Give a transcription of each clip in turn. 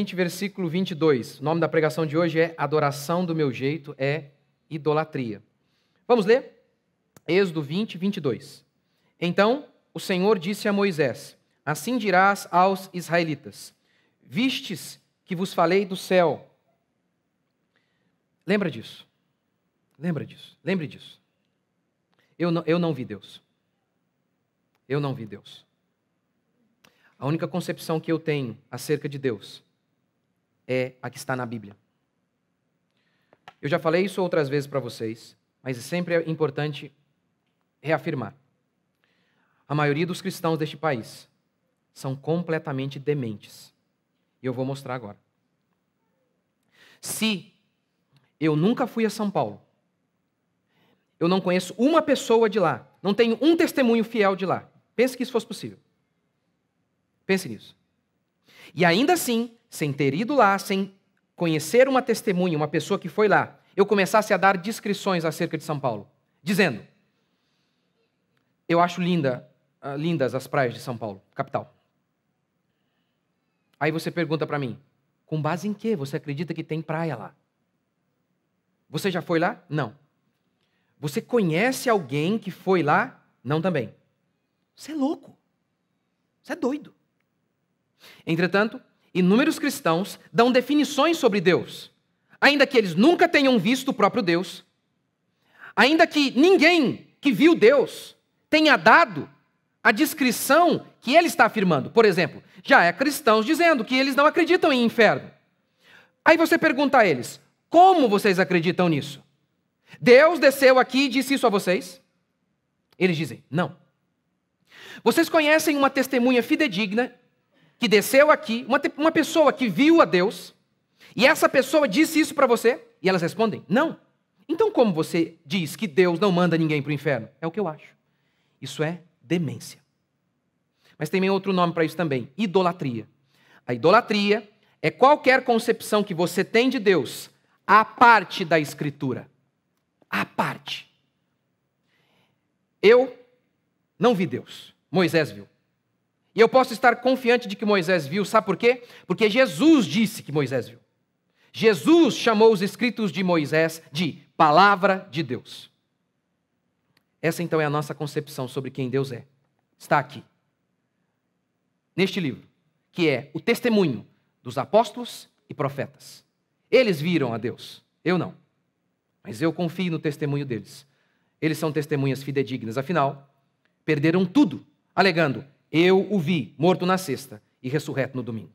20, versículo 22. O nome da pregação de hoje é Adoração do meu jeito é idolatria. Vamos ler? Êxodo 20, 22. Então o Senhor disse a Moisés: Assim dirás aos israelitas: Vistes que vos falei do céu. Lembra disso. Lembra disso. Lembre disso. Eu não, eu não vi Deus. Eu não vi Deus. A única concepção que eu tenho acerca de Deus é a que está na Bíblia. Eu já falei isso outras vezes para vocês, mas é sempre é importante reafirmar. A maioria dos cristãos deste país são completamente dementes. E eu vou mostrar agora. Se eu nunca fui a São Paulo, eu não conheço uma pessoa de lá, não tenho um testemunho fiel de lá. Pense que isso fosse possível. Pense nisso. E ainda assim, sem ter ido lá, sem conhecer uma testemunha, uma pessoa que foi lá, eu começasse a dar descrições acerca de São Paulo, dizendo: Eu acho linda, ah, lindas as praias de São Paulo, capital. Aí você pergunta para mim: Com base em que você acredita que tem praia lá? Você já foi lá? Não. Você conhece alguém que foi lá? Não também. Você é louco. Você é doido. Entretanto, inúmeros cristãos dão definições sobre Deus, ainda que eles nunca tenham visto o próprio Deus, ainda que ninguém que viu Deus tenha dado a descrição que ele está afirmando. Por exemplo, já é cristãos dizendo que eles não acreditam em inferno. Aí você pergunta a eles: como vocês acreditam nisso? Deus desceu aqui e disse isso a vocês? Eles dizem: não. Vocês conhecem uma testemunha fidedigna que desceu aqui, uma, uma pessoa que viu a Deus, e essa pessoa disse isso para você? E elas respondem: não. Então, como você diz que Deus não manda ninguém para o inferno? É o que eu acho. Isso é demência. Mas tem outro nome para isso também: idolatria. A idolatria é qualquer concepção que você tem de Deus à parte da Escritura. À parte. Eu não vi Deus. Moisés viu. E eu posso estar confiante de que Moisés viu, sabe por quê? Porque Jesus disse que Moisés viu. Jesus chamou os escritos de Moisés de palavra de Deus. Essa então é a nossa concepção sobre quem Deus é. Está aqui. Neste livro, que é o testemunho dos apóstolos e profetas. Eles viram a Deus, eu não. Mas eu confio no testemunho deles. Eles são testemunhas fidedignas, afinal, perderam tudo, alegando: eu o vi morto na sexta e ressurreto no domingo.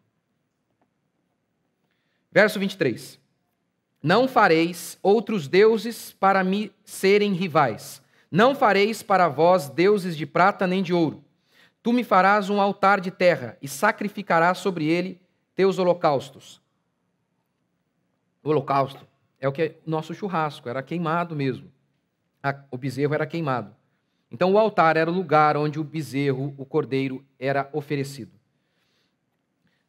Verso 23. Não fareis outros deuses para me serem rivais. Não fareis para vós deuses de prata nem de ouro. Tu me farás um altar de terra e sacrificarás sobre ele teus holocaustos. O holocausto é o que é nosso churrasco, era queimado mesmo. O bezerro era queimado. Então o altar era o lugar onde o bezerro, o cordeiro, era oferecido.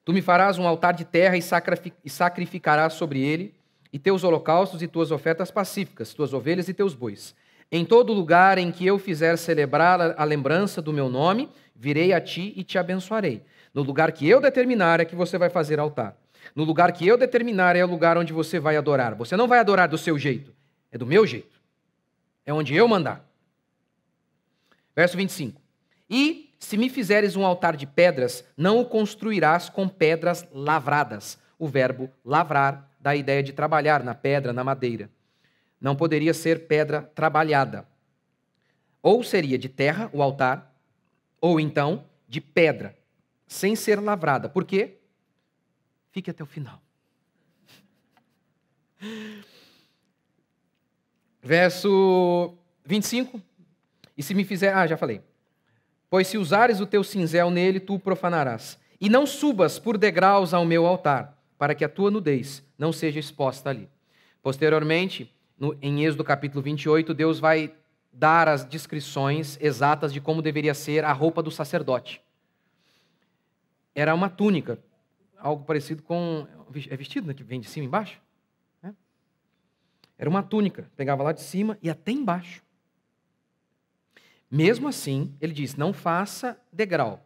Tu me farás um altar de terra e sacrificarás sobre ele e teus holocaustos e tuas ofertas pacíficas, tuas ovelhas e teus bois. Em todo lugar em que eu fizer celebrar a lembrança do meu nome, virei a ti e te abençoarei. No lugar que eu determinar é que você vai fazer altar. No lugar que eu determinar é o lugar onde você vai adorar. Você não vai adorar do seu jeito, é do meu jeito. É onde eu mandar. Verso 25. E se me fizeres um altar de pedras, não o construirás com pedras lavradas. O verbo lavrar dá a ideia de trabalhar na pedra, na madeira. Não poderia ser pedra trabalhada. Ou seria de terra o altar, ou então de pedra, sem ser lavrada. Por quê? Fique até o final. Verso 25. E se me fizer. Ah, já falei. Pois se usares o teu cinzel nele, tu o profanarás. E não subas por degraus ao meu altar, para que a tua nudez não seja exposta ali. Posteriormente, no, em Êxodo capítulo 28, Deus vai dar as descrições exatas de como deveria ser a roupa do sacerdote. Era uma túnica, algo parecido com. É vestido né, que vem de cima e embaixo? Né? Era uma túnica, pegava lá de cima e até embaixo. Mesmo assim, ele diz: não faça degrau.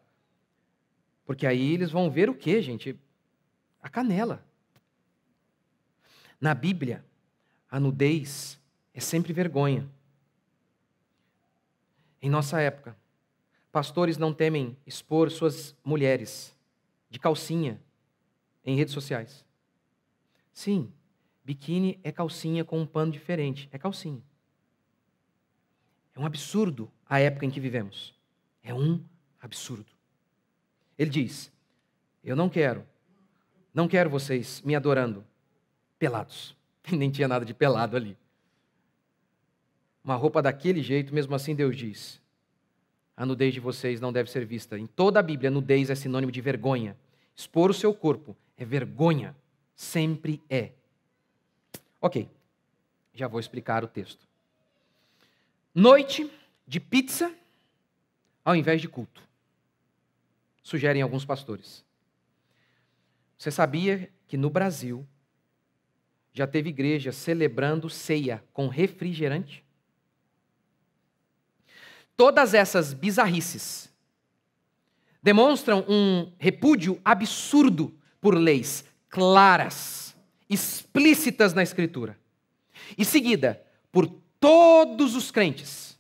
Porque aí eles vão ver o que, gente? A canela. Na Bíblia, a nudez é sempre vergonha. Em nossa época, pastores não temem expor suas mulheres de calcinha em redes sociais. Sim, biquíni é calcinha com um pano diferente, é calcinha. É um absurdo a época em que vivemos. É um absurdo. Ele diz: Eu não quero, não quero vocês me adorando pelados. Nem tinha nada de pelado ali. Uma roupa daquele jeito, mesmo assim, Deus diz: A nudez de vocês não deve ser vista. Em toda a Bíblia, nudez é sinônimo de vergonha. Expor o seu corpo é vergonha. Sempre é. Ok, já vou explicar o texto noite de pizza ao invés de culto. Sugerem alguns pastores. Você sabia que no Brasil já teve igreja celebrando ceia com refrigerante? Todas essas bizarrices demonstram um repúdio absurdo por leis claras, explícitas na Escritura. E seguida por todos os crentes,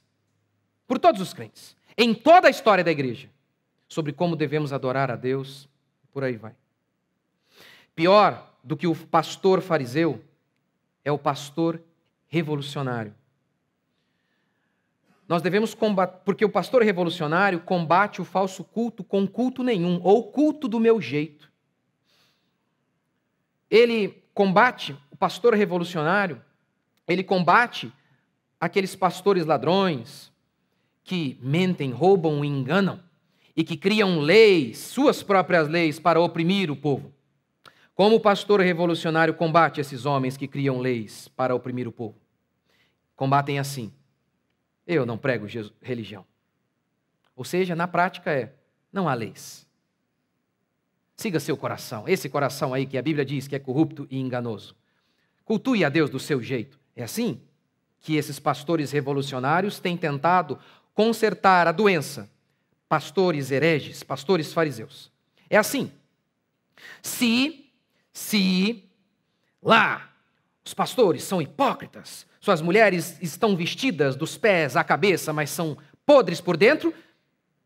por todos os crentes, em toda a história da igreja, sobre como devemos adorar a Deus, por aí vai. Pior do que o pastor fariseu é o pastor revolucionário. Nós devemos combater, porque o pastor revolucionário combate o falso culto com culto nenhum, ou culto do meu jeito. Ele combate, o pastor revolucionário, ele combate aqueles pastores ladrões que mentem, roubam e enganam e que criam leis, suas próprias leis, para oprimir o povo. Como o pastor revolucionário combate esses homens que criam leis para oprimir o povo? Combatem assim. Eu não prego religião. Ou seja, na prática é: não há leis. Siga seu coração, esse coração aí que a Bíblia diz que é corrupto e enganoso. Cultue a Deus do seu jeito. É assim? que esses pastores revolucionários têm tentado consertar a doença. Pastores hereges, pastores fariseus. É assim. Se, se lá os pastores são hipócritas, suas mulheres estão vestidas dos pés à cabeça, mas são podres por dentro,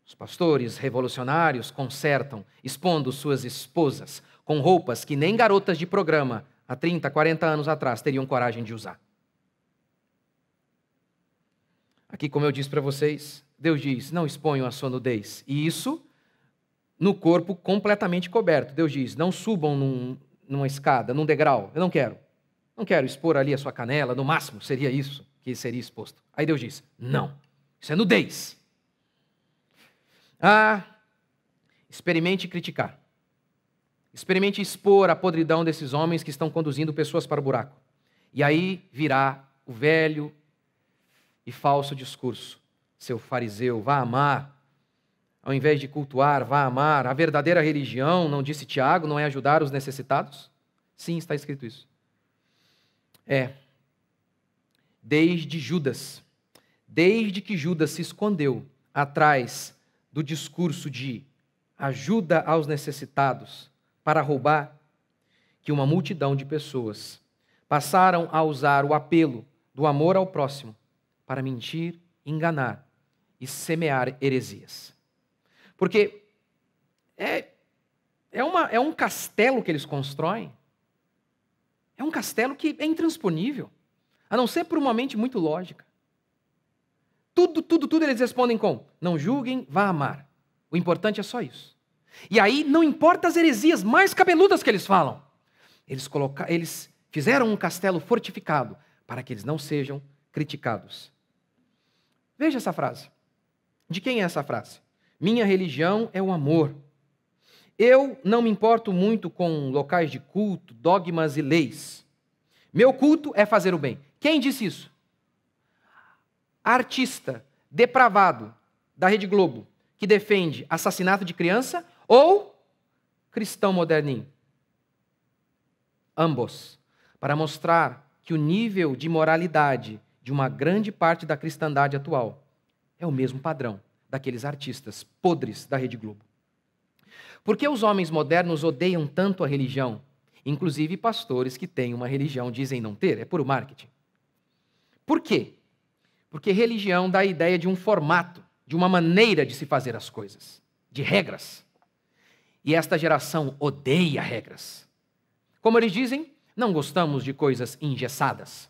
os pastores revolucionários consertam, expondo suas esposas com roupas que nem garotas de programa há 30, 40 anos atrás teriam coragem de usar. Aqui, como eu disse para vocês, Deus diz: não exponham a sua nudez. E isso no corpo completamente coberto. Deus diz: não subam num, numa escada, num degrau. Eu não quero. Não quero expor ali a sua canela. No máximo seria isso que seria exposto. Aí Deus diz: não. Isso é nudez. Ah, experimente criticar. Experimente expor a podridão desses homens que estão conduzindo pessoas para o buraco. E aí virá o velho e falso discurso. Seu fariseu, vá amar. Ao invés de cultuar, vá amar. A verdadeira religião, não disse Tiago, não é ajudar os necessitados? Sim, está escrito isso. É. Desde Judas, desde que Judas se escondeu atrás do discurso de ajuda aos necessitados para roubar, que uma multidão de pessoas passaram a usar o apelo do amor ao próximo para mentir, enganar e semear heresias. Porque é, é, uma, é um castelo que eles constroem, é um castelo que é intransponível, a não ser por uma mente muito lógica. Tudo, tudo, tudo eles respondem com: não julguem, vá amar. O importante é só isso. E aí não importa as heresias mais cabeludas que eles falam. Eles, coloca... eles fizeram um castelo fortificado para que eles não sejam criticados Veja essa frase. De quem é essa frase? Minha religião é o amor. Eu não me importo muito com locais de culto, dogmas e leis. Meu culto é fazer o bem. Quem disse isso? Artista depravado da Rede Globo que defende assassinato de criança ou cristão moderninho? Ambos. Para mostrar que o nível de moralidade de uma grande parte da cristandade atual. É o mesmo padrão daqueles artistas podres da Rede Globo. Por que os homens modernos odeiam tanto a religião? Inclusive pastores que têm uma religião dizem não ter, é puro marketing. Por quê? Porque religião dá a ideia de um formato, de uma maneira de se fazer as coisas, de regras. E esta geração odeia regras. Como eles dizem, não gostamos de coisas engessadas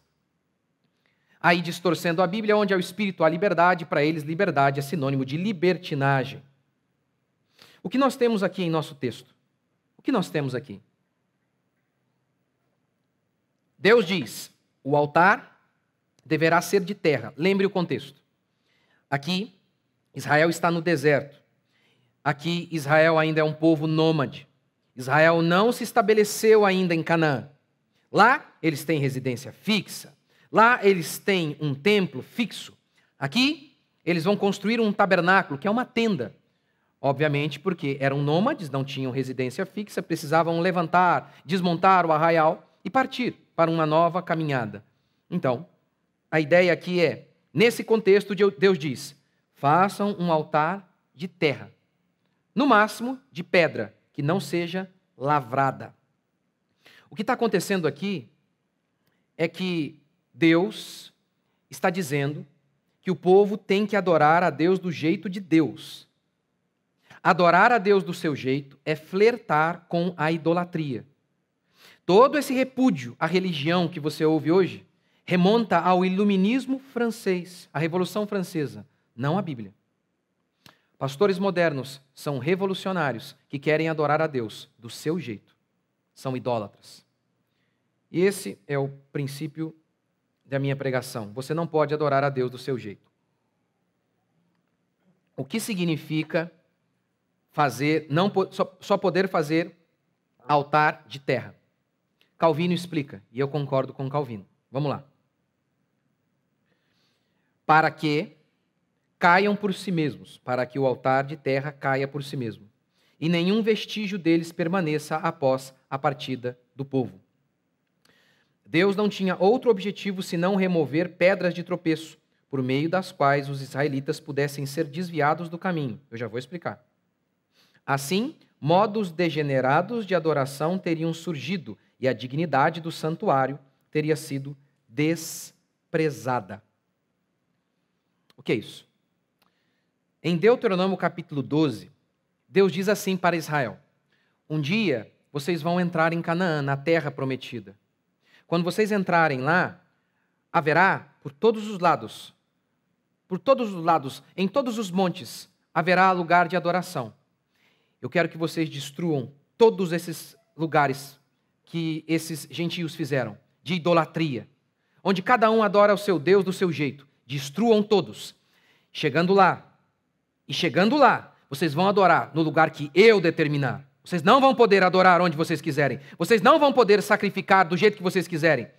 aí distorcendo a Bíblia, onde ao é espírito há liberdade, para eles liberdade é sinônimo de libertinagem. O que nós temos aqui em nosso texto? O que nós temos aqui? Deus diz: o altar deverá ser de terra. Lembre o contexto. Aqui, Israel está no deserto. Aqui, Israel ainda é um povo nômade. Israel não se estabeleceu ainda em Canaã. Lá, eles têm residência fixa Lá eles têm um templo fixo. Aqui eles vão construir um tabernáculo, que é uma tenda. Obviamente, porque eram nômades, não tinham residência fixa, precisavam levantar, desmontar o arraial e partir para uma nova caminhada. Então, a ideia aqui é: nesse contexto, Deus diz: façam um altar de terra, no máximo de pedra, que não seja lavrada. O que está acontecendo aqui é que Deus está dizendo que o povo tem que adorar a Deus do jeito de Deus. Adorar a Deus do seu jeito é flertar com a idolatria. Todo esse repúdio à religião que você ouve hoje remonta ao iluminismo francês, à Revolução Francesa, não à Bíblia. Pastores modernos são revolucionários que querem adorar a Deus do seu jeito. São idólatras. E esse é o princípio da minha pregação. Você não pode adorar a Deus do seu jeito. O que significa fazer, não só, só poder fazer altar de terra? Calvino explica, e eu concordo com Calvino. Vamos lá. Para que caiam por si mesmos, para que o altar de terra caia por si mesmo, e nenhum vestígio deles permaneça após a partida do povo. Deus não tinha outro objetivo senão remover pedras de tropeço, por meio das quais os israelitas pudessem ser desviados do caminho. Eu já vou explicar. Assim, modos degenerados de adoração teriam surgido e a dignidade do santuário teria sido desprezada. O que é isso? Em Deuteronômio capítulo 12, Deus diz assim para Israel: Um dia vocês vão entrar em Canaã, na terra prometida. Quando vocês entrarem lá, haverá por todos os lados, por todos os lados, em todos os montes, haverá lugar de adoração. Eu quero que vocês destruam todos esses lugares que esses gentios fizeram, de idolatria, onde cada um adora o seu Deus do seu jeito. Destruam todos. Chegando lá, e chegando lá, vocês vão adorar no lugar que eu determinar. Vocês não vão poder adorar onde vocês quiserem. Vocês não vão poder sacrificar do jeito que vocês quiserem.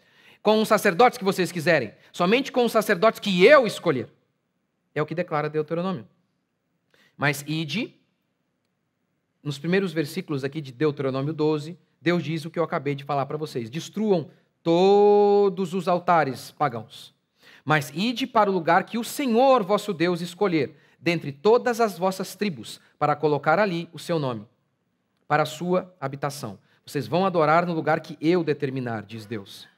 Com os sacerdotes que vocês quiserem. Somente com os sacerdotes que eu escolher. É o que declara Deuteronômio. Mas ide, nos primeiros versículos aqui de Deuteronômio 12, Deus diz o que eu acabei de falar para vocês: destruam todos os altares pagãos. Mas ide para o lugar que o Senhor vosso Deus escolher, dentre todas as vossas tribos, para colocar ali o seu nome para a sua habitação. Vocês vão adorar no lugar que eu determinar, diz Deus.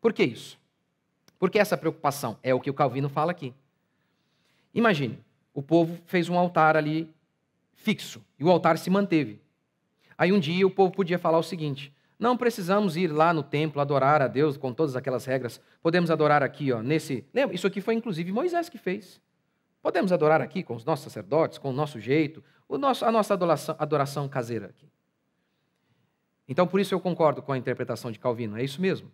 Por que isso? Por que essa preocupação? É o que o Calvino fala aqui. Imagine, o povo fez um altar ali fixo e o altar se manteve. Aí um dia o povo podia falar o seguinte: não precisamos ir lá no templo adorar a Deus com todas aquelas regras. Podemos adorar aqui, ó, nesse. Lembra? Isso aqui foi inclusive Moisés que fez. Podemos adorar aqui com os nossos sacerdotes, com o nosso jeito, o nosso, a nossa adoração, adoração caseira aqui. Então, por isso eu concordo com a interpretação de Calvino, é isso mesmo.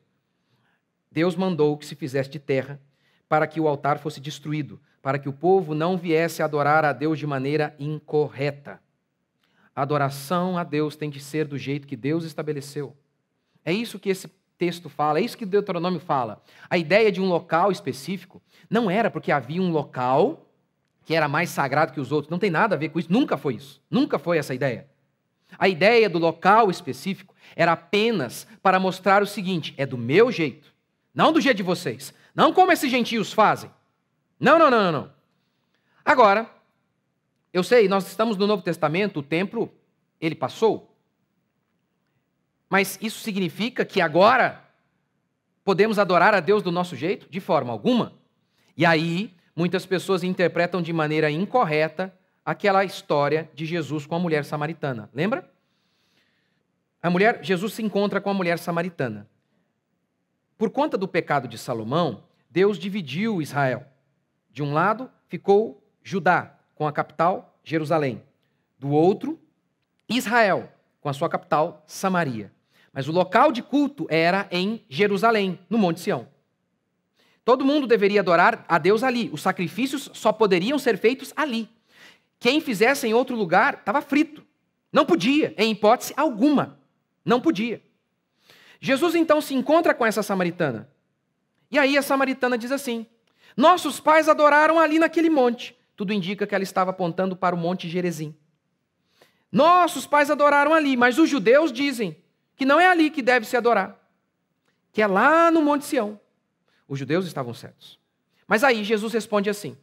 Deus mandou que se fizesse de terra para que o altar fosse destruído, para que o povo não viesse adorar a Deus de maneira incorreta. A adoração a Deus tem de ser do jeito que Deus estabeleceu. É isso que esse texto fala, é isso que Deuteronômio fala. A ideia de um local específico não era porque havia um local que era mais sagrado que os outros, não tem nada a ver com isso, nunca foi isso, nunca foi essa ideia. A ideia do local específico era apenas para mostrar o seguinte: é do meu jeito, não do jeito de vocês, não como esses gentios fazem. Não, não, não, não, não. Agora, eu sei, nós estamos no Novo Testamento, o templo, ele passou. Mas isso significa que agora podemos adorar a Deus do nosso jeito? De forma alguma. E aí, muitas pessoas interpretam de maneira incorreta aquela história de Jesus com a mulher samaritana. Lembra? A mulher, Jesus se encontra com a mulher samaritana. Por conta do pecado de Salomão, Deus dividiu Israel. De um lado ficou Judá, com a capital Jerusalém. Do outro, Israel, com a sua capital Samaria. Mas o local de culto era em Jerusalém, no Monte Sião. Todo mundo deveria adorar a Deus ali. Os sacrifícios só poderiam ser feitos ali. Quem fizesse em outro lugar estava frito. Não podia, em hipótese alguma. Não podia. Jesus então se encontra com essa samaritana. E aí a samaritana diz assim: Nossos pais adoraram ali naquele monte. Tudo indica que ela estava apontando para o monte Gerezim. Nossos pais adoraram ali, mas os judeus dizem que não é ali que deve se adorar, que é lá no Monte Sião. Os judeus estavam certos. Mas aí Jesus responde assim: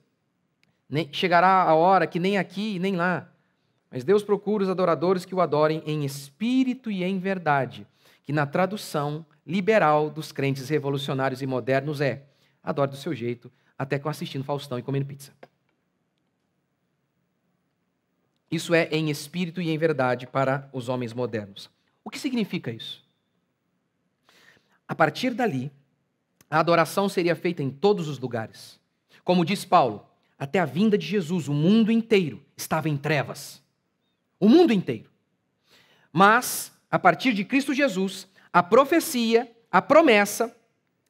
nem, chegará a hora que nem aqui nem lá. Mas Deus procura os adoradores que o adorem em espírito e em verdade, que na tradução liberal dos crentes revolucionários e modernos é: adore do seu jeito, até com assistindo Faustão e comendo pizza. Isso é em espírito e em verdade para os homens modernos. O que significa isso? A partir dali, a adoração seria feita em todos os lugares. Como diz Paulo, até a vinda de Jesus, o mundo inteiro estava em trevas. O mundo inteiro. Mas, a partir de Cristo Jesus, a profecia, a promessa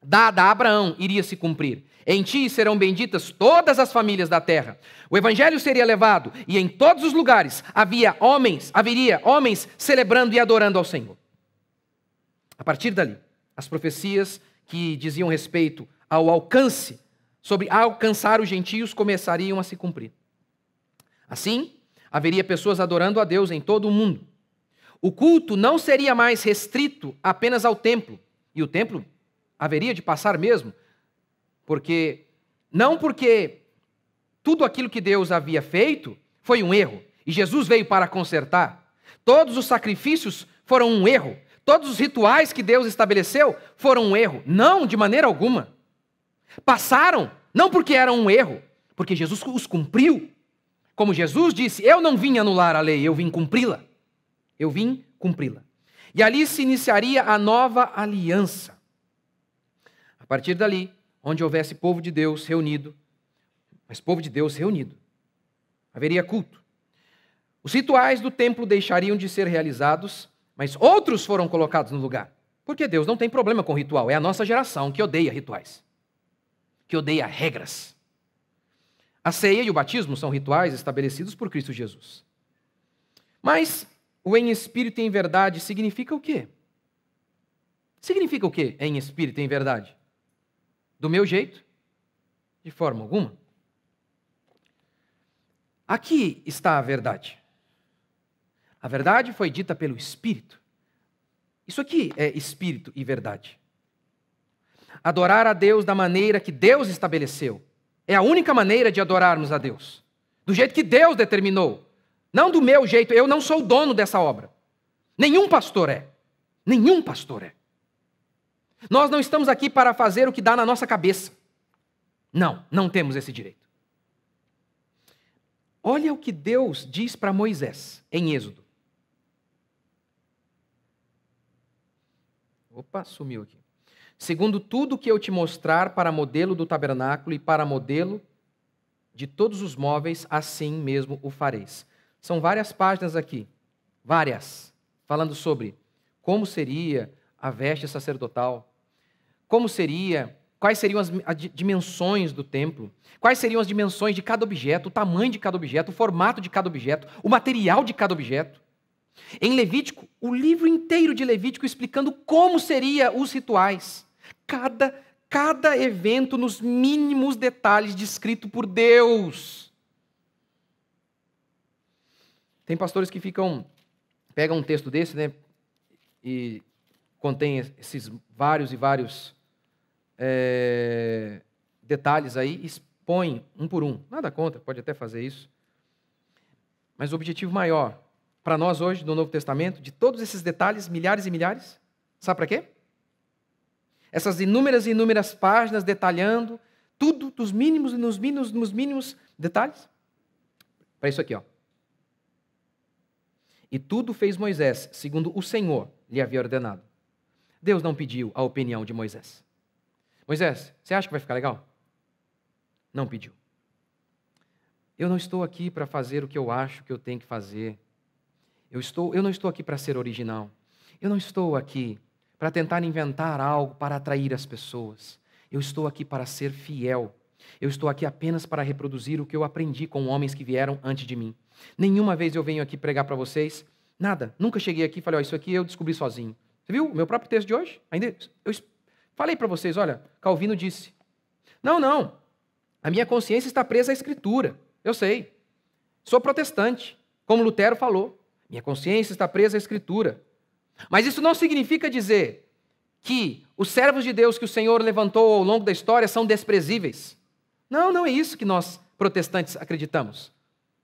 dada a Abraão iria se cumprir. Em ti serão benditas todas as famílias da terra. O evangelho seria levado e em todos os lugares havia homens, haveria homens celebrando e adorando ao Senhor. A partir dali, as profecias que diziam respeito ao alcance sobre alcançar os gentios começariam a se cumprir. Assim, haveria pessoas adorando a Deus em todo o mundo. O culto não seria mais restrito apenas ao templo, e o templo haveria de passar mesmo, porque não porque tudo aquilo que Deus havia feito foi um erro e Jesus veio para consertar. Todos os sacrifícios foram um erro, todos os rituais que Deus estabeleceu foram um erro, não de maneira alguma. Passaram, não porque era um erro, porque Jesus os cumpriu. Como Jesus disse, eu não vim anular a lei, eu vim cumpri-la. Eu vim cumpri-la. E ali se iniciaria a nova aliança. A partir dali, onde houvesse povo de Deus reunido, mas povo de Deus reunido, haveria culto. Os rituais do templo deixariam de ser realizados, mas outros foram colocados no lugar. Porque Deus não tem problema com ritual, é a nossa geração que odeia rituais que odeia regras. A ceia e o batismo são rituais estabelecidos por Cristo Jesus. Mas o em espírito e em verdade significa o quê? Significa o quê em espírito e em verdade? Do meu jeito? De forma alguma. Aqui está a verdade. A verdade foi dita pelo Espírito. Isso aqui é espírito e verdade adorar a Deus da maneira que Deus estabeleceu. É a única maneira de adorarmos a Deus. Do jeito que Deus determinou. Não do meu jeito, eu não sou o dono dessa obra. Nenhum pastor é. Nenhum pastor é. Nós não estamos aqui para fazer o que dá na nossa cabeça. Não, não temos esse direito. Olha o que Deus diz para Moisés em Êxodo. Opa, sumiu aqui segundo tudo que eu te mostrar para modelo do tabernáculo e para modelo de todos os móveis, assim mesmo o fareis. São várias páginas aqui, várias, falando sobre como seria a veste sacerdotal, como seria, quais seriam as, as dimensões do templo, quais seriam as dimensões de cada objeto, o tamanho de cada objeto, o formato de cada objeto, o material de cada objeto. Em Levítico, o livro inteiro de Levítico explicando como seriam os rituais cada, cada evento nos mínimos detalhes descrito por Deus. Tem pastores que ficam, pegam um texto desse, né, e contém esses vários e vários é, detalhes aí, expõe um por um. Nada contra, pode até fazer isso. Mas o objetivo maior para nós hoje do Novo Testamento, de todos esses detalhes, milhares e milhares, sabe para quê? essas inúmeras e inúmeras páginas detalhando tudo dos mínimos e nos mínimos, nos mínimos detalhes? Para isso aqui, ó. E tudo fez Moisés, segundo o Senhor lhe havia ordenado. Deus não pediu a opinião de Moisés. Moisés, você acha que vai ficar legal? Não pediu. Eu não estou aqui para fazer o que eu acho que eu tenho que fazer. Eu, estou, eu não estou aqui para ser original. Eu não estou aqui para tentar inventar algo para atrair as pessoas. Eu estou aqui para ser fiel. Eu estou aqui apenas para reproduzir o que eu aprendi com homens que vieram antes de mim. Nenhuma vez eu venho aqui pregar para vocês nada. Nunca cheguei aqui e falei, oh, isso aqui eu descobri sozinho. Você viu o meu próprio texto de hoje? Ainda eu falei para vocês, olha, Calvino disse. Não, não. A minha consciência está presa à escritura. Eu sei. Sou protestante, como Lutero falou. Minha consciência está presa à escritura. Mas isso não significa dizer que os servos de Deus que o Senhor levantou ao longo da história são desprezíveis. Não, não é isso que nós protestantes acreditamos.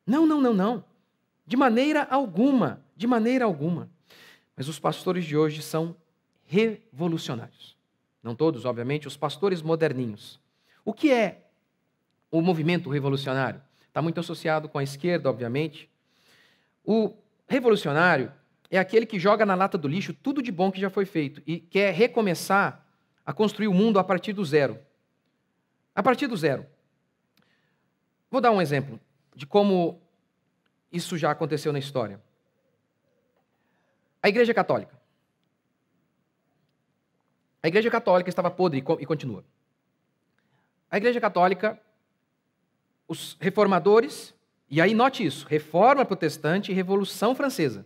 Não, não, não, não. De maneira alguma, de maneira alguma. Mas os pastores de hoje são revolucionários. Não todos, obviamente, os pastores moderninhos. O que é o movimento revolucionário? Está muito associado com a esquerda, obviamente. O revolucionário é aquele que joga na lata do lixo tudo de bom que já foi feito e quer recomeçar a construir o mundo a partir do zero. A partir do zero. Vou dar um exemplo de como isso já aconteceu na história. A Igreja Católica. A Igreja Católica estava podre e continua. A Igreja Católica, os reformadores, e aí note isso: reforma protestante e revolução francesa.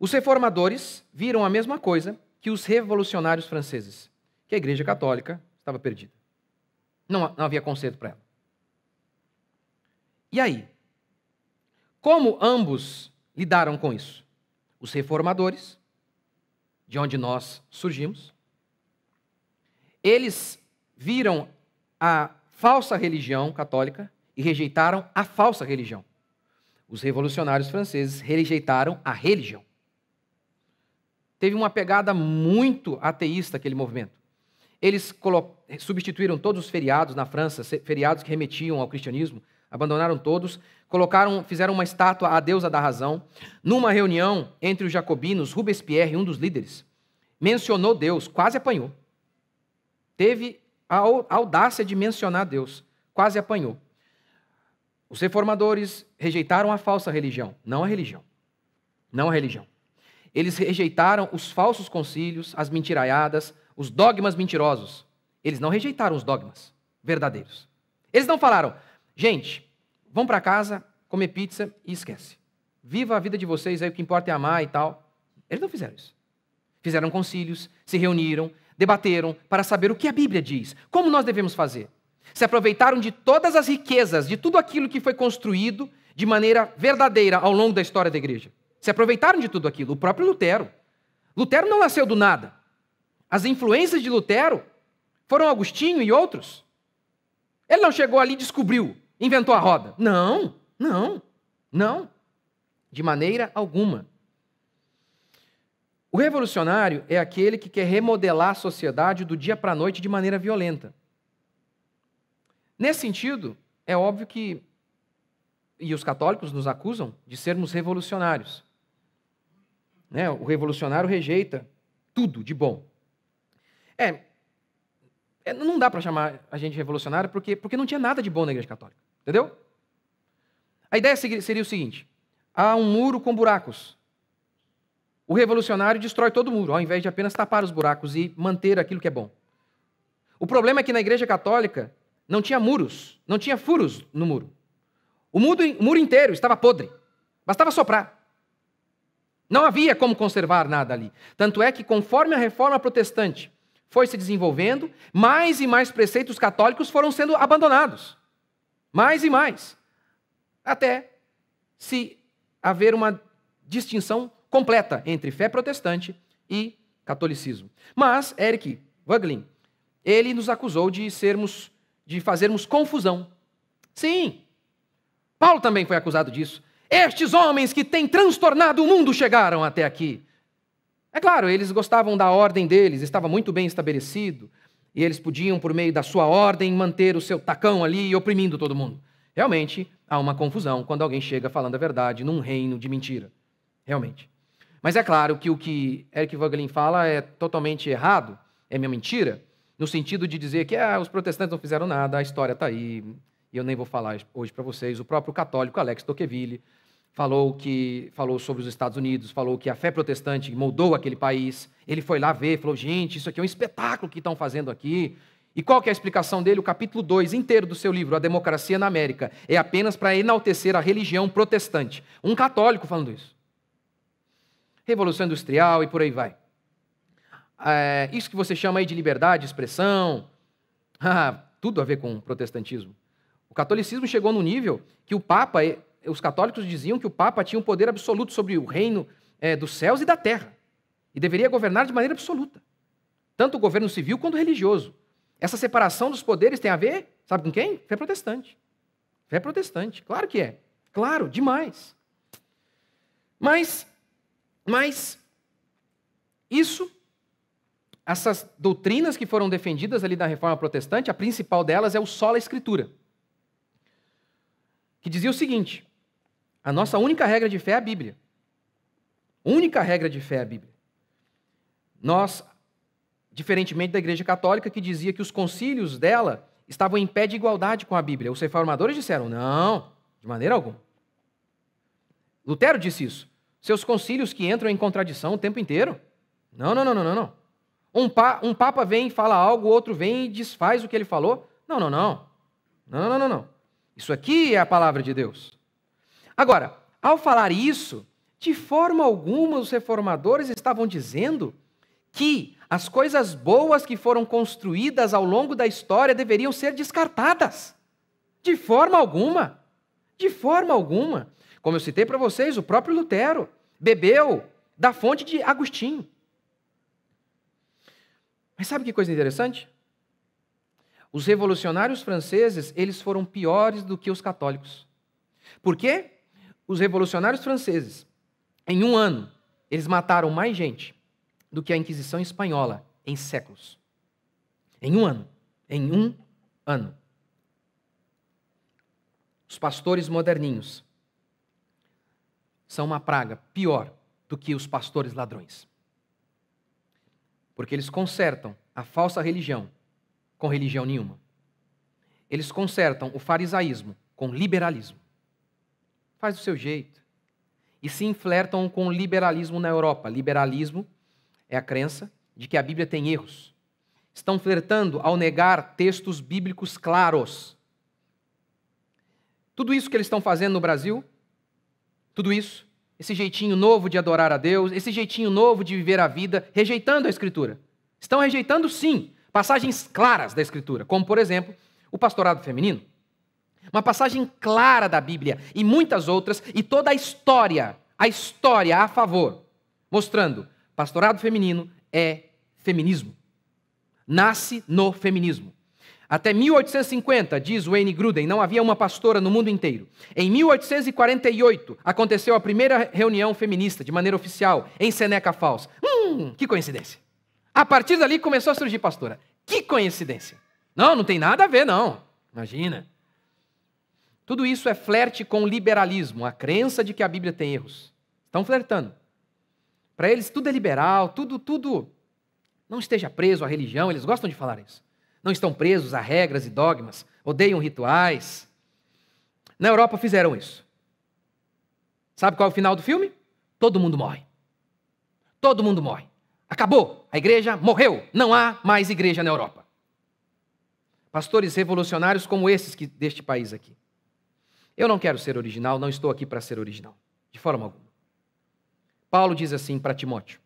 Os reformadores viram a mesma coisa que os revolucionários franceses, que a Igreja Católica estava perdida. Não, não havia conselho para ela. E aí? Como ambos lidaram com isso? Os reformadores, de onde nós surgimos, eles viram a falsa religião católica e rejeitaram a falsa religião. Os revolucionários franceses rejeitaram a religião teve uma pegada muito ateísta aquele movimento. Eles substituíram todos os feriados na França, feriados que remetiam ao cristianismo, abandonaram todos, colocaram, fizeram uma estátua à deusa da razão. Numa reunião entre os jacobinos, Robespierre, um dos líderes, mencionou Deus, quase apanhou. Teve a audácia de mencionar Deus, quase apanhou. Os reformadores rejeitaram a falsa religião, não a religião. Não a religião. Eles rejeitaram os falsos concílios, as mentiraiadas, os dogmas mentirosos. Eles não rejeitaram os dogmas verdadeiros. Eles não falaram, gente, vão para casa, comer pizza e esquece. Viva a vida de vocês, aí o que importa é amar e tal. Eles não fizeram isso. Fizeram concílios, se reuniram, debateram para saber o que a Bíblia diz, como nós devemos fazer. Se aproveitaram de todas as riquezas, de tudo aquilo que foi construído de maneira verdadeira ao longo da história da igreja. Se aproveitaram de tudo aquilo, o próprio Lutero. Lutero não nasceu do nada. As influências de Lutero foram Agostinho e outros. Ele não chegou ali e descobriu, inventou a roda. Não, não, não. De maneira alguma. O revolucionário é aquele que quer remodelar a sociedade do dia para a noite de maneira violenta. Nesse sentido, é óbvio que, e os católicos nos acusam de sermos revolucionários. Né? O revolucionário rejeita tudo de bom. É, é não dá para chamar a gente de revolucionário porque, porque não tinha nada de bom na Igreja Católica. Entendeu? A ideia seria o seguinte: há um muro com buracos. O revolucionário destrói todo o muro, ao invés de apenas tapar os buracos e manter aquilo que é bom. O problema é que na Igreja Católica não tinha muros, não tinha furos no muro. O muro, o muro inteiro estava podre, bastava soprar. Não havia como conservar nada ali. Tanto é que, conforme a reforma protestante foi se desenvolvendo, mais e mais preceitos católicos foram sendo abandonados. Mais e mais. Até se haver uma distinção completa entre fé protestante e catolicismo. Mas Eric Waglin, ele nos acusou de sermos de fazermos confusão. Sim. Paulo também foi acusado disso. Estes homens que têm transtornado o mundo chegaram até aqui. É claro, eles gostavam da ordem deles, estava muito bem estabelecido, e eles podiam, por meio da sua ordem, manter o seu tacão ali oprimindo todo mundo. Realmente, há uma confusão quando alguém chega falando a verdade num reino de mentira. Realmente. Mas é claro que o que Eric Vogelin fala é totalmente errado, é minha mentira, no sentido de dizer que ah, os protestantes não fizeram nada, a história está aí, e eu nem vou falar hoje para vocês. O próprio católico Alex Tocqueville falou que falou sobre os Estados Unidos, falou que a fé protestante moldou aquele país. Ele foi lá ver, falou: "Gente, isso aqui é um espetáculo que estão fazendo aqui". E qual que é a explicação dele? O capítulo 2 inteiro do seu livro, A Democracia na América, é apenas para enaltecer a religião protestante. Um católico falando isso. Revolução Industrial e por aí vai. É, isso que você chama aí de liberdade de expressão, tudo a ver com o protestantismo. O catolicismo chegou no nível que o Papa os católicos diziam que o Papa tinha um poder absoluto sobre o reino é, dos céus e da terra, e deveria governar de maneira absoluta, tanto o governo civil quanto o religioso. Essa separação dos poderes tem a ver, sabe com quem? Fé protestante. Fé protestante, claro que é. Claro, demais. Mas, mas, isso, essas doutrinas que foram defendidas ali na reforma protestante, a principal delas é o sola escritura, que dizia o seguinte: a nossa única regra de fé é a Bíblia. Única regra de fé é a Bíblia. Nós, diferentemente da Igreja Católica, que dizia que os concílios dela estavam em pé de igualdade com a Bíblia, os reformadores disseram: não, de maneira alguma. Lutero disse isso. Seus concílios que entram em contradição o tempo inteiro. Não, não, não, não, não. Um, pa, um papa vem e fala algo, outro vem e desfaz o que ele falou. Não, não, não. Não, não, não, não. Isso aqui é a palavra de Deus. Agora, ao falar isso, de forma alguma os reformadores estavam dizendo que as coisas boas que foram construídas ao longo da história deveriam ser descartadas. De forma alguma. De forma alguma. Como eu citei para vocês, o próprio Lutero bebeu da fonte de Agostinho. Mas sabe que coisa interessante? Os revolucionários franceses, eles foram piores do que os católicos. Por quê? os revolucionários franceses, em um ano, eles mataram mais gente do que a Inquisição espanhola em séculos. Em um ano. Em um ano. Os pastores moderninhos são uma praga pior do que os pastores ladrões. Porque eles consertam a falsa religião com religião nenhuma. Eles consertam o farisaísmo com liberalismo faz do seu jeito. E se inflertam com liberalismo na Europa. Liberalismo é a crença de que a Bíblia tem erros. Estão flertando ao negar textos bíblicos claros. Tudo isso que eles estão fazendo no Brasil, tudo isso, esse jeitinho novo de adorar a Deus, esse jeitinho novo de viver a vida, rejeitando a Escritura. Estão rejeitando, sim, passagens claras da Escritura, como, por exemplo, o pastorado feminino. Uma passagem clara da Bíblia e muitas outras, e toda a história, a história a favor, mostrando pastorado feminino é feminismo. Nasce no feminismo. Até 1850, diz Wayne Gruden, não havia uma pastora no mundo inteiro. Em 1848, aconteceu a primeira reunião feminista, de maneira oficial, em Seneca Falls. Hum, que coincidência. A partir dali começou a surgir pastora. Que coincidência. Não, não tem nada a ver, não. Imagina. Tudo isso é flerte com liberalismo, a crença de que a Bíblia tem erros. Estão flertando. Para eles tudo é liberal, tudo, tudo. Não esteja preso à religião, eles gostam de falar isso. Não estão presos a regras e dogmas, odeiam rituais. Na Europa fizeram isso. Sabe qual é o final do filme? Todo mundo morre. Todo mundo morre. Acabou. A igreja morreu. Não há mais igreja na Europa. Pastores revolucionários como esses que, deste país aqui. Eu não quero ser original, não estou aqui para ser original, de forma alguma. Paulo diz assim para Timóteo: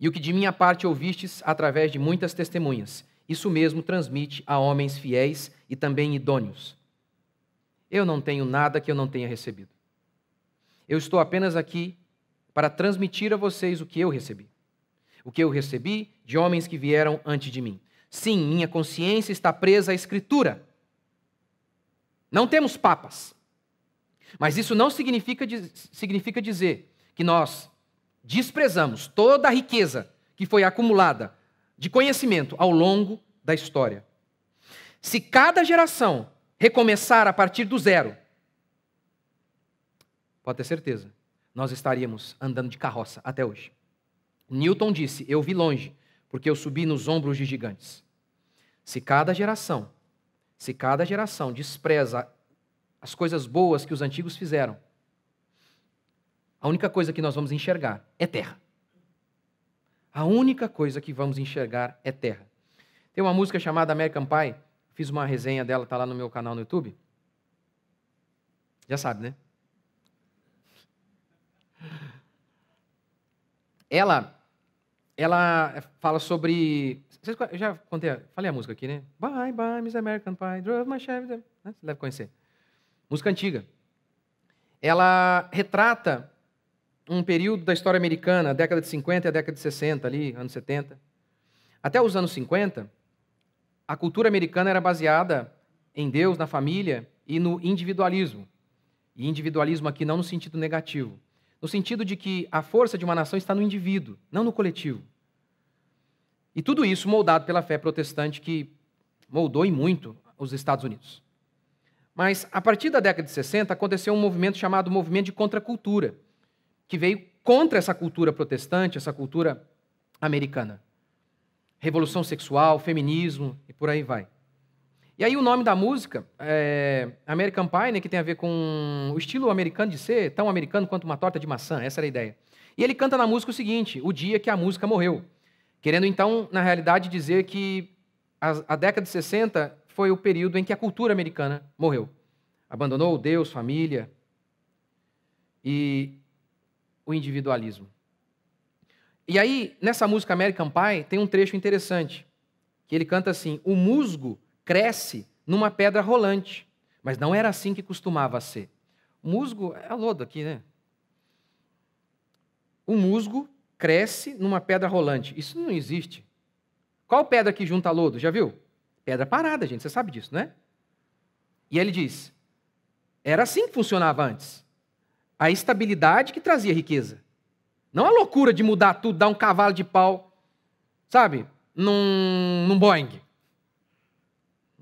E o que de minha parte ouvistes através de muitas testemunhas, isso mesmo transmite a homens fiéis e também idôneos. Eu não tenho nada que eu não tenha recebido. Eu estou apenas aqui para transmitir a vocês o que eu recebi. O que eu recebi de homens que vieram antes de mim. Sim, minha consciência está presa à Escritura, não temos papas. Mas isso não significa, significa dizer que nós desprezamos toda a riqueza que foi acumulada de conhecimento ao longo da história. Se cada geração recomeçar a partir do zero, pode ter certeza, nós estaríamos andando de carroça até hoje. Newton disse: Eu vi longe, porque eu subi nos ombros de gigantes. Se cada geração se cada geração despreza as coisas boas que os antigos fizeram, a única coisa que nós vamos enxergar é terra. A única coisa que vamos enxergar é terra. Tem uma música chamada American Pie, fiz uma resenha dela, está lá no meu canal no YouTube. Já sabe, né? Ela ela eh, fala sobre. Vocês, eu já contei, falei a música aqui, né? Bye, bye, Miss American Pie, drove my Chevy. Né? Você deve conhecer. Música antiga. Ela retrata um período da história americana, a década de 50 e a década de 60, ali, anos 70. Até os anos 50, a cultura americana era baseada em Deus, na família e no individualismo. E individualismo aqui não no sentido negativo, no sentido de que a força de uma nação está no indivíduo, não no coletivo. E tudo isso moldado pela fé protestante que moldou e muito os Estados Unidos. Mas a partir da década de 60 aconteceu um movimento chamado movimento de contracultura, que veio contra essa cultura protestante, essa cultura americana. Revolução sexual, feminismo e por aí vai. E aí o nome da música, é American Pie, né, que tem a ver com o estilo americano de ser, tão americano quanto uma torta de maçã, essa era a ideia. E ele canta na música o seguinte, o dia que a música morreu. Querendo então, na realidade, dizer que a, a década de 60 foi o período em que a cultura americana morreu. Abandonou Deus, família e o individualismo. E aí, nessa música American Pie, tem um trecho interessante, que ele canta assim: O musgo cresce numa pedra rolante. Mas não era assim que costumava ser. O musgo, é a lodo aqui, né? O musgo cresce numa pedra rolante. Isso não existe. Qual pedra que junta lodo? Já viu? Pedra parada, gente. Você sabe disso, né? E ele diz: era assim que funcionava antes. A estabilidade que trazia riqueza. Não a loucura de mudar tudo, dar um cavalo de pau, sabe? Num, num Boeing.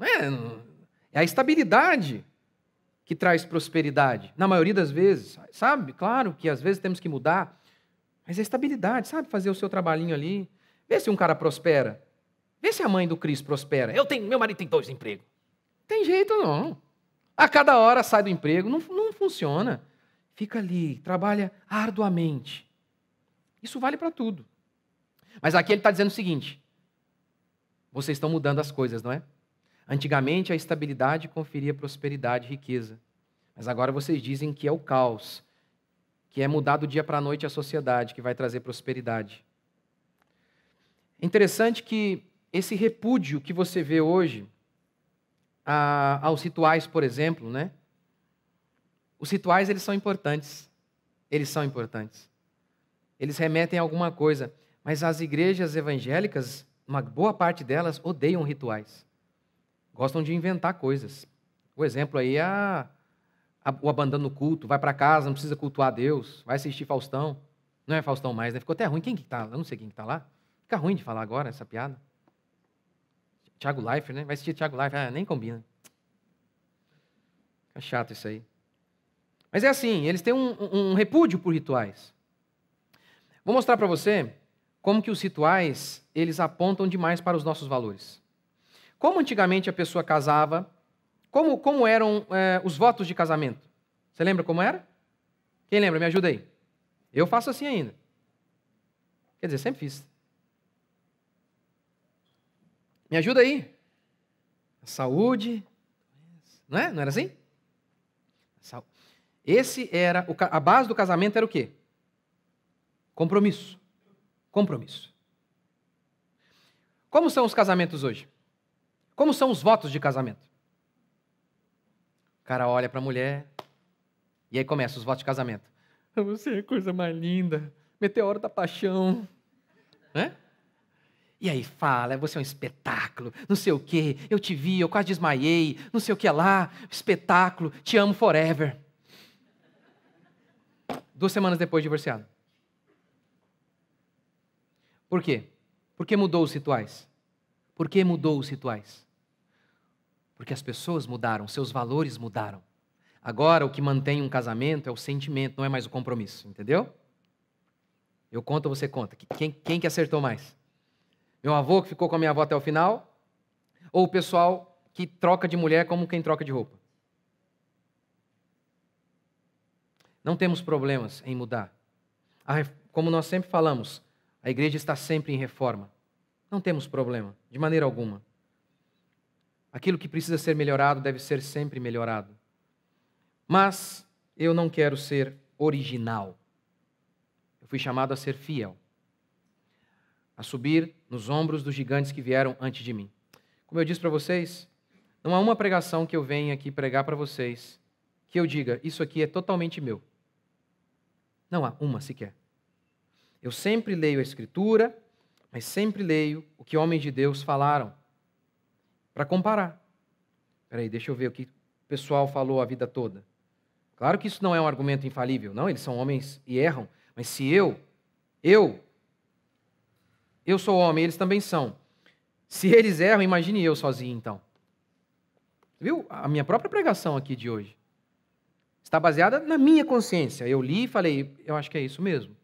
É, não é, é a estabilidade que traz prosperidade. Na maioria das vezes, sabe? Claro que às vezes temos que mudar, mas a é estabilidade, sabe? Fazer o seu trabalhinho ali. Vê se um cara prospera. Vê se a mãe do Cris prospera. Eu tenho, meu marido tem dois empregos. Tem jeito não. A cada hora sai do emprego, não, não funciona. Fica ali, trabalha arduamente. Isso vale para tudo. Mas aqui ele está dizendo o seguinte: vocês estão mudando as coisas, não é? Antigamente, a estabilidade conferia prosperidade e riqueza. Mas agora vocês dizem que é o caos, que é mudar do dia para a noite a sociedade, que vai trazer prosperidade. É interessante que esse repúdio que você vê hoje a, aos rituais, por exemplo, né? Os rituais eles são importantes, eles são importantes. Eles remetem a alguma coisa, mas as igrejas evangélicas, uma boa parte delas odeiam rituais gostam de inventar coisas. O exemplo aí é a, a, o abandono no culto, vai para casa, não precisa cultuar Deus, vai assistir Faustão. Não é Faustão mais, né? Ficou até ruim. Quem que tá? Eu não sei quem que tá lá. Fica ruim de falar agora essa piada. Tiago Life, né? Vai assistir Tiago Life. Ah, nem combina. Fica chato isso aí. Mas é assim, eles têm um, um, um repúdio por rituais. Vou mostrar para você como que os rituais, eles apontam demais para os nossos valores como antigamente a pessoa casava, como, como eram é, os votos de casamento. Você lembra como era? Quem lembra? Me ajuda aí. Eu faço assim ainda. Quer dizer, sempre fiz. Me ajuda aí. Saúde. Não é? Não era assim? Esse era a base do casamento era o quê? Compromisso. Compromisso. Como são os casamentos hoje? Como são os votos de casamento? O cara olha para a mulher e aí começa os votos de casamento. Ah, você é a coisa mais linda, meteoro da paixão, né? E aí fala, é, você é um espetáculo, não sei o quê, eu te vi, eu quase desmaiei, não sei o que lá, espetáculo, te amo forever. Duas semanas depois divorciado. Por quê? Porque mudou os rituais. Por que mudou os rituais? Porque as pessoas mudaram, seus valores mudaram. Agora, o que mantém um casamento é o sentimento, não é mais o compromisso, entendeu? Eu conto, você conta. Quem, quem que acertou mais? Meu avô que ficou com a minha avó até o final? Ou o pessoal que troca de mulher como quem troca de roupa? Não temos problemas em mudar. Como nós sempre falamos, a igreja está sempre em reforma. Não temos problema, de maneira alguma. Aquilo que precisa ser melhorado deve ser sempre melhorado. Mas eu não quero ser original. Eu fui chamado a ser fiel, a subir nos ombros dos gigantes que vieram antes de mim. Como eu disse para vocês, não há uma pregação que eu venha aqui pregar para vocês que eu diga, isso aqui é totalmente meu. Não há uma sequer. Eu sempre leio a Escritura, mas sempre leio o que homens de Deus falaram para comparar. Peraí, deixa eu ver o que o pessoal falou a vida toda. Claro que isso não é um argumento infalível, não, eles são homens e erram, mas se eu, eu, eu sou homem, eles também são. Se eles erram, imagine eu sozinho então. Viu? A minha própria pregação aqui de hoje está baseada na minha consciência. Eu li e falei, eu acho que é isso mesmo.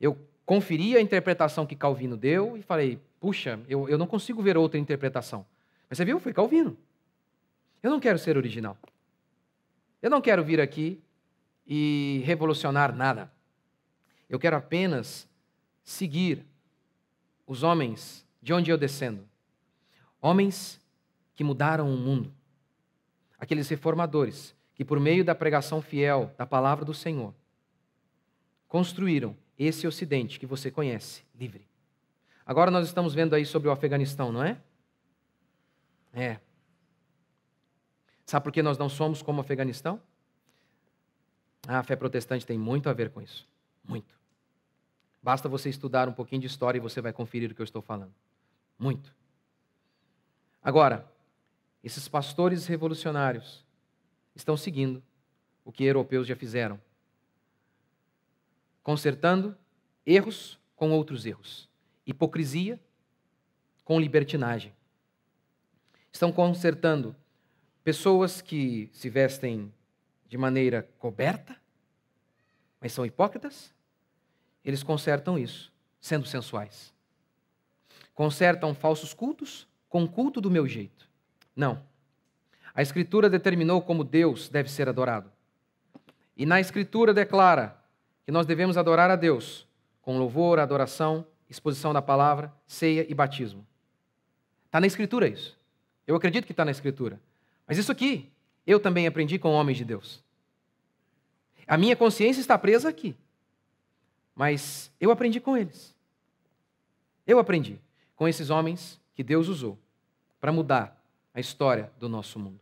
Eu conferi a interpretação que Calvino deu e falei: puxa, eu, eu não consigo ver outra interpretação. Mas você viu? Foi Calvino. Eu não quero ser original. Eu não quero vir aqui e revolucionar nada. Eu quero apenas seguir os homens de onde eu descendo. Homens que mudaram o mundo. Aqueles reformadores que, por meio da pregação fiel da palavra do Senhor, construíram esse Ocidente que você conhece, livre. Agora nós estamos vendo aí sobre o Afeganistão, não é? É. Sabe por que nós não somos como o Afeganistão? Ah, a fé protestante tem muito a ver com isso. Muito. Basta você estudar um pouquinho de história e você vai conferir o que eu estou falando. Muito. Agora, esses pastores revolucionários estão seguindo o que europeus já fizeram consertando erros com outros erros, hipocrisia com libertinagem. Estão consertando pessoas que se vestem de maneira coberta, mas são hipócritas. Eles consertam isso, sendo sensuais. Consertam falsos cultos com culto do meu jeito. Não. A Escritura determinou como Deus deve ser adorado. E na Escritura declara que nós devemos adorar a Deus com louvor, adoração, exposição da palavra, ceia e batismo. Está na Escritura isso. Eu acredito que está na Escritura. Mas isso aqui eu também aprendi com homens de Deus. A minha consciência está presa aqui. Mas eu aprendi com eles. Eu aprendi com esses homens que Deus usou para mudar a história do nosso mundo.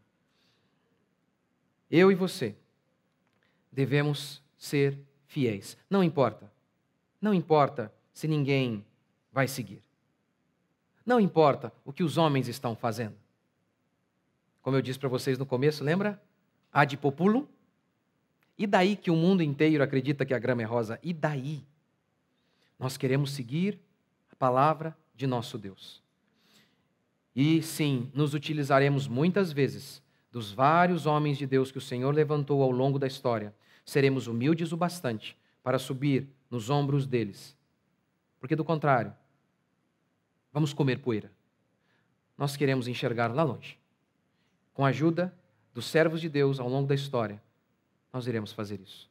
Eu e você devemos ser fiéis. Não importa. Não importa se ninguém vai seguir. Não importa o que os homens estão fazendo. Como eu disse para vocês no começo, lembra? Ad populum. E daí que o mundo inteiro acredita que a grama é rosa? E daí? Nós queremos seguir a palavra de nosso Deus. E sim, nos utilizaremos muitas vezes dos vários homens de Deus que o Senhor levantou ao longo da história seremos humildes o bastante para subir nos ombros deles. Porque, do contrário, vamos comer poeira. Nós queremos enxergar lá longe. Com a ajuda dos servos de Deus ao longo da história, nós iremos fazer isso.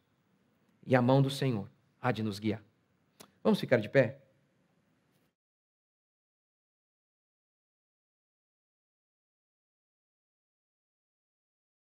E a mão do Senhor há de nos guiar. Vamos ficar de pé?